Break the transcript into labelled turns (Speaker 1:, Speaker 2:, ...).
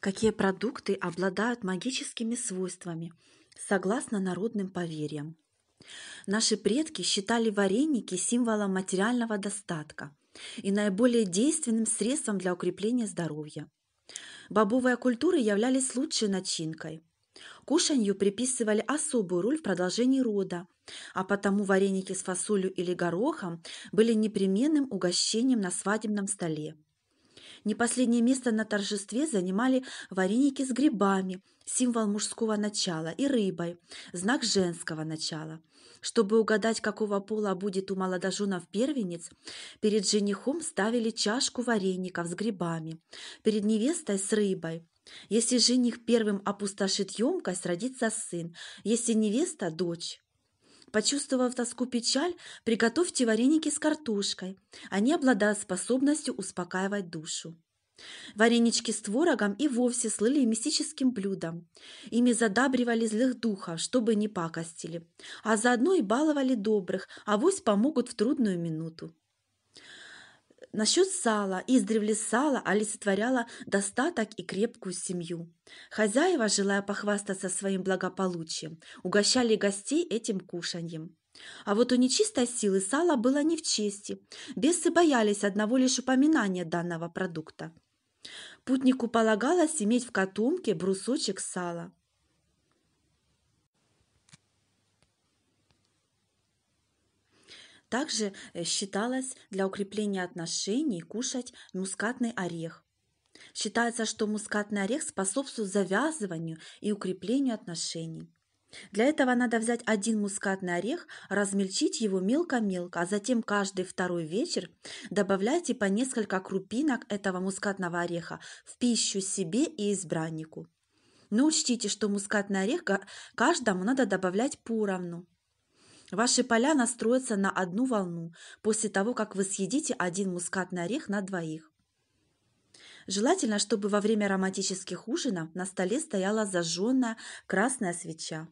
Speaker 1: какие продукты обладают магическими свойствами, согласно народным поверьям. Наши предки считали вареники символом материального достатка и наиболее действенным средством для укрепления здоровья. Бобовые культуры являлись лучшей начинкой. Кушанью приписывали особую роль в продолжении рода, а потому вареники с фасолью или горохом были непременным угощением на свадебном столе. Не последнее место на торжестве занимали вареники с грибами, символ мужского начала, и рыбой, знак женского начала. Чтобы угадать, какого пола будет у молодоженов первенец, перед женихом ставили чашку вареников с грибами, перед невестой с рыбой. Если жених первым опустошит емкость, родится сын, если невеста – дочь. Почувствовав тоску печаль, приготовьте вареники с картошкой. Они обладают способностью успокаивать душу. Варенички с творогом и вовсе слыли мистическим блюдом. Ими задабривали злых духов, чтобы не пакостили, а заодно и баловали добрых, а вось помогут в трудную минуту. Насчет сала, издревле сала олицетворяло достаток и крепкую семью. Хозяева, желая похвастаться своим благополучием, угощали гостей этим кушаньем. А вот у нечистой силы сала было не в чести. Бесы боялись одного лишь упоминания данного продукта. Путнику полагалось иметь в котомке брусочек сала. Также э, считалось для укрепления отношений кушать мускатный орех. Считается, что мускатный орех способствует завязыванию и укреплению отношений. Для этого надо взять один мускатный орех, размельчить его мелко-мелко, а затем каждый второй вечер добавляйте по несколько крупинок этого мускатного ореха в пищу себе и избраннику. Но учтите, что мускатный орех каждому надо добавлять поровну. Ваши поля настроятся на одну волну после того, как вы съедите один мускатный орех на двоих. Желательно, чтобы во время романтических ужинов на столе стояла зажженная красная свеча.